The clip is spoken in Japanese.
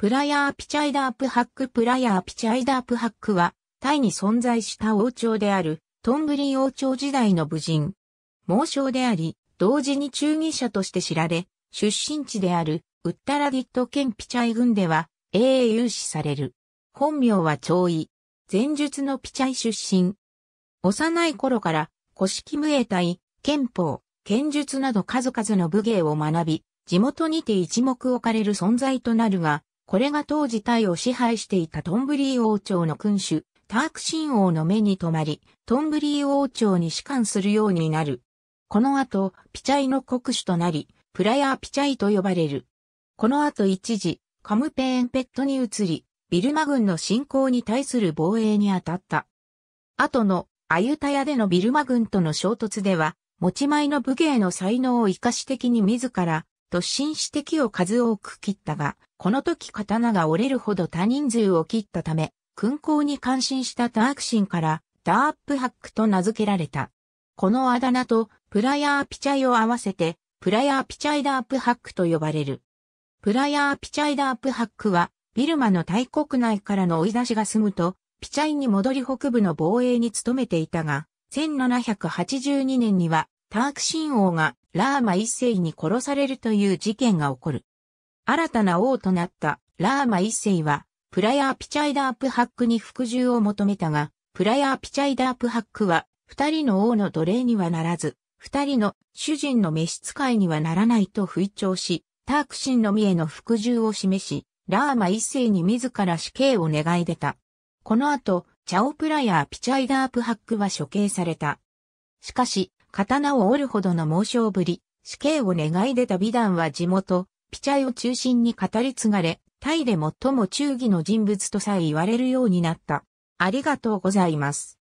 プラヤーピチャイダープハックプラヤーピチャイダープハックは、タイに存在した王朝である、トンブリ王朝時代の武人。猛将であり、同時に忠義者として知られ、出身地である、ウッタラディット県ピチャイ軍では、英雄視される。本名は長位。前述のピチャイ出身。幼い頃から、古式無タイ、憲法、剣術など数々の武芸を学び、地元にて一目置かれる存在となるが、これが当時タイを支配していたトンブリー王朝の君主、タークシン王の目に留まり、トンブリー王朝に仕官するようになる。この後、ピチャイの国主となり、プラヤーピチャイと呼ばれる。この後一時、カムペーンペットに移り、ビルマ軍の侵攻に対する防衛に当たった。後のアユタヤでのビルマ軍との衝突では、持ち前の武芸の才能を生かし的に自ら突進して木を数多く切ったが、この時刀が折れるほど多人数を切ったため、勲行に感心したタークシンからダーップハックと名付けられた。このあだ名とプラヤーピチャイを合わせて、プラヤーピチャイダープハックと呼ばれる。プラヤーピチャイダープハックは、ビルマの大国内からの追い出しが済むと、ピチャイに戻り北部の防衛に努めていたが、1782年にはタークシン王がラーマ一世に殺されるという事件が起こる。新たな王となったラーマ一世は、プラヤーピチャイダープハックに服従を求めたが、プラヤーピチャイダープハックは、二人の王の奴隷にはならず、二人の主人の召使いにはならないと吹聴し、タークシンのみへの服従を示し、ラーマ一世に自ら死刑を願い出た。この後、チャオプラヤーピチャイダープハックは処刑された。しかし、刀を折るほどの猛将ぶり、死刑を願い出た美談は地元、ピチャイを中心に語り継がれ、タイで最も忠義の人物とさえ言われるようになった。ありがとうございます。